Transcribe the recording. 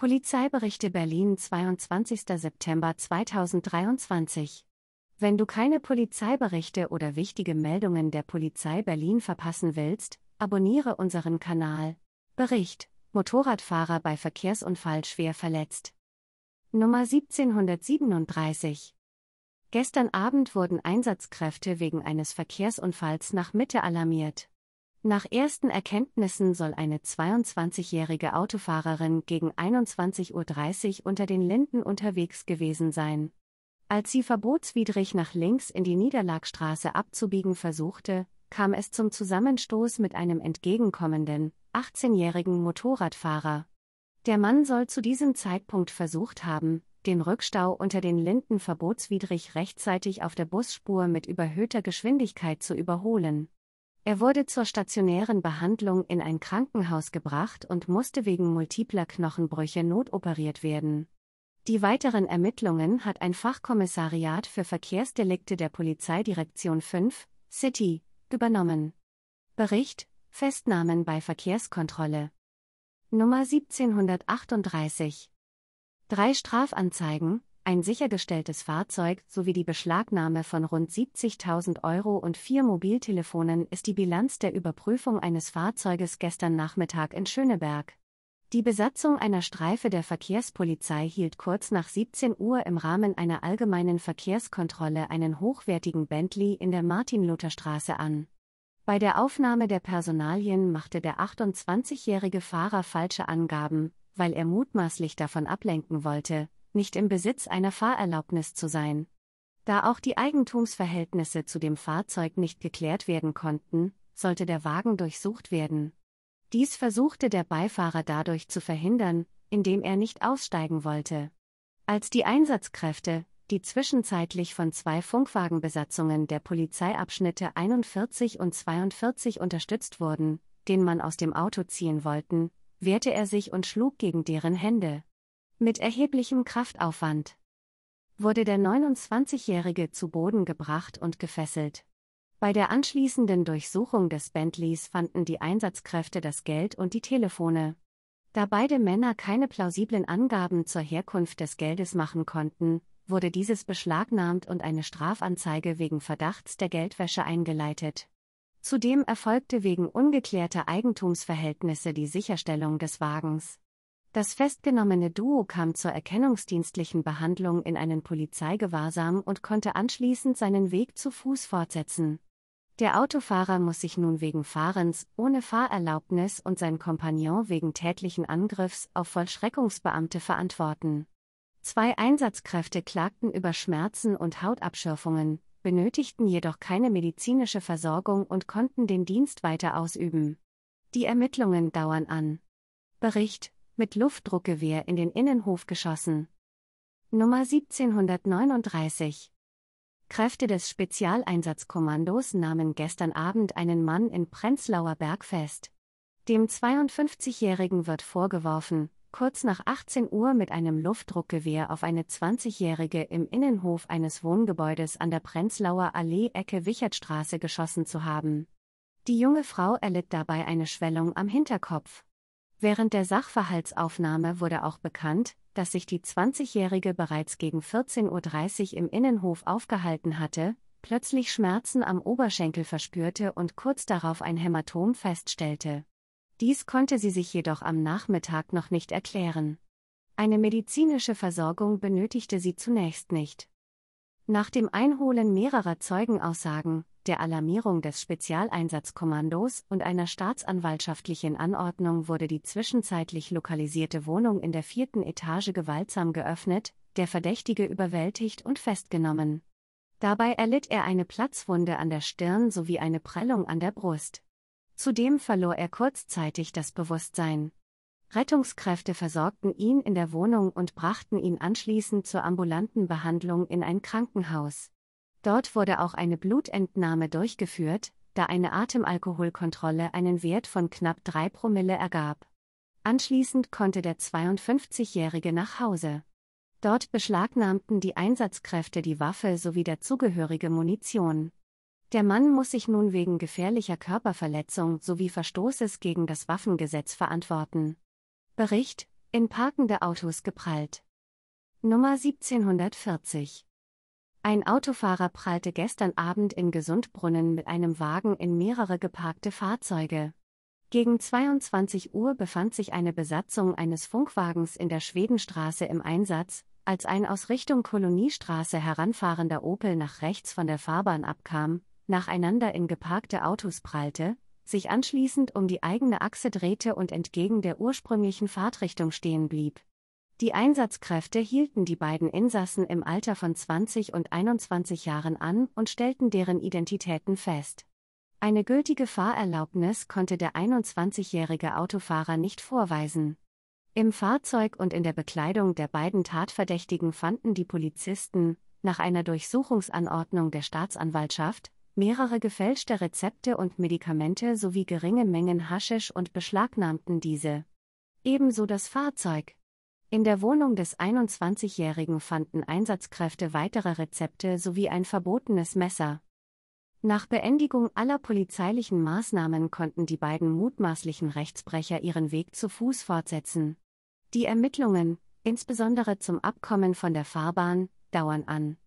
Polizeiberichte Berlin 22. September 2023 Wenn du keine Polizeiberichte oder wichtige Meldungen der Polizei Berlin verpassen willst, abonniere unseren Kanal. Bericht Motorradfahrer bei Verkehrsunfall schwer verletzt. Nummer 1737 Gestern Abend wurden Einsatzkräfte wegen eines Verkehrsunfalls nach Mitte alarmiert. Nach ersten Erkenntnissen soll eine 22-jährige Autofahrerin gegen 21.30 Uhr unter den Linden unterwegs gewesen sein. Als sie verbotswidrig nach links in die Niederlagstraße abzubiegen versuchte, kam es zum Zusammenstoß mit einem entgegenkommenden, 18-jährigen Motorradfahrer. Der Mann soll zu diesem Zeitpunkt versucht haben, den Rückstau unter den Linden verbotswidrig rechtzeitig auf der Busspur mit überhöhter Geschwindigkeit zu überholen. Er wurde zur stationären Behandlung in ein Krankenhaus gebracht und musste wegen multipler Knochenbrüche notoperiert werden. Die weiteren Ermittlungen hat ein Fachkommissariat für Verkehrsdelikte der Polizeidirektion 5, City, übernommen. Bericht: Festnahmen bei Verkehrskontrolle. Nummer 1738. Drei Strafanzeigen, ein sichergestelltes Fahrzeug sowie die Beschlagnahme von rund 70.000 Euro und vier Mobiltelefonen ist die Bilanz der Überprüfung eines Fahrzeuges gestern Nachmittag in Schöneberg. Die Besatzung einer Streife der Verkehrspolizei hielt kurz nach 17 Uhr im Rahmen einer allgemeinen Verkehrskontrolle einen hochwertigen Bentley in der Martin-Luther-Straße an. Bei der Aufnahme der Personalien machte der 28-jährige Fahrer falsche Angaben, weil er mutmaßlich davon ablenken wollte, nicht im Besitz einer Fahrerlaubnis zu sein. Da auch die Eigentumsverhältnisse zu dem Fahrzeug nicht geklärt werden konnten, sollte der Wagen durchsucht werden. Dies versuchte der Beifahrer dadurch zu verhindern, indem er nicht aussteigen wollte. Als die Einsatzkräfte, die zwischenzeitlich von zwei Funkwagenbesatzungen der Polizeiabschnitte 41 und 42 unterstützt wurden, den Mann aus dem Auto ziehen wollten, wehrte er sich und schlug gegen deren Hände. Mit erheblichem Kraftaufwand wurde der 29-Jährige zu Boden gebracht und gefesselt. Bei der anschließenden Durchsuchung des Bentleys fanden die Einsatzkräfte das Geld und die Telefone. Da beide Männer keine plausiblen Angaben zur Herkunft des Geldes machen konnten, wurde dieses beschlagnahmt und eine Strafanzeige wegen Verdachts der Geldwäsche eingeleitet. Zudem erfolgte wegen ungeklärter Eigentumsverhältnisse die Sicherstellung des Wagens. Das festgenommene Duo kam zur erkennungsdienstlichen Behandlung in einen Polizeigewahrsam und konnte anschließend seinen Weg zu Fuß fortsetzen. Der Autofahrer muss sich nun wegen Fahrens ohne Fahrerlaubnis und sein Kompagnon wegen tätlichen Angriffs auf Vollstreckungsbeamte verantworten. Zwei Einsatzkräfte klagten über Schmerzen und Hautabschürfungen, benötigten jedoch keine medizinische Versorgung und konnten den Dienst weiter ausüben. Die Ermittlungen dauern an. Bericht mit Luftdruckgewehr in den Innenhof geschossen. Nummer 1739 Kräfte des Spezialeinsatzkommandos nahmen gestern Abend einen Mann in Prenzlauer Berg fest. Dem 52-Jährigen wird vorgeworfen, kurz nach 18 Uhr mit einem Luftdruckgewehr auf eine 20-Jährige im Innenhof eines Wohngebäudes an der Prenzlauer Allee-Ecke Wichertstraße geschossen zu haben. Die junge Frau erlitt dabei eine Schwellung am Hinterkopf. Während der Sachverhaltsaufnahme wurde auch bekannt, dass sich die 20-Jährige bereits gegen 14.30 Uhr im Innenhof aufgehalten hatte, plötzlich Schmerzen am Oberschenkel verspürte und kurz darauf ein Hämatom feststellte. Dies konnte sie sich jedoch am Nachmittag noch nicht erklären. Eine medizinische Versorgung benötigte sie zunächst nicht. Nach dem Einholen mehrerer Zeugenaussagen der Alarmierung des Spezialeinsatzkommandos und einer staatsanwaltschaftlichen Anordnung wurde die zwischenzeitlich lokalisierte Wohnung in der vierten Etage gewaltsam geöffnet, der Verdächtige überwältigt und festgenommen. Dabei erlitt er eine Platzwunde an der Stirn sowie eine Prellung an der Brust. Zudem verlor er kurzzeitig das Bewusstsein. Rettungskräfte versorgten ihn in der Wohnung und brachten ihn anschließend zur ambulanten Behandlung in ein Krankenhaus. Dort wurde auch eine Blutentnahme durchgeführt, da eine Atemalkoholkontrolle einen Wert von knapp 3 Promille ergab. Anschließend konnte der 52-Jährige nach Hause. Dort beschlagnahmten die Einsatzkräfte die Waffe sowie der zugehörige Munition. Der Mann muss sich nun wegen gefährlicher Körperverletzung sowie Verstoßes gegen das Waffengesetz verantworten. Bericht: In parkende Autos geprallt. Nummer 1740 ein Autofahrer prallte gestern Abend in Gesundbrunnen mit einem Wagen in mehrere geparkte Fahrzeuge. Gegen 22 Uhr befand sich eine Besatzung eines Funkwagens in der Schwedenstraße im Einsatz, als ein aus Richtung Koloniestraße heranfahrender Opel nach rechts von der Fahrbahn abkam, nacheinander in geparkte Autos prallte, sich anschließend um die eigene Achse drehte und entgegen der ursprünglichen Fahrtrichtung stehen blieb. Die Einsatzkräfte hielten die beiden Insassen im Alter von 20 und 21 Jahren an und stellten deren Identitäten fest. Eine gültige Fahrerlaubnis konnte der 21-jährige Autofahrer nicht vorweisen. Im Fahrzeug und in der Bekleidung der beiden Tatverdächtigen fanden die Polizisten, nach einer Durchsuchungsanordnung der Staatsanwaltschaft, mehrere gefälschte Rezepte und Medikamente sowie geringe Mengen Haschisch und beschlagnahmten diese. Ebenso das Fahrzeug. In der Wohnung des 21-Jährigen fanden Einsatzkräfte weitere Rezepte sowie ein verbotenes Messer. Nach Beendigung aller polizeilichen Maßnahmen konnten die beiden mutmaßlichen Rechtsbrecher ihren Weg zu Fuß fortsetzen. Die Ermittlungen, insbesondere zum Abkommen von der Fahrbahn, dauern an.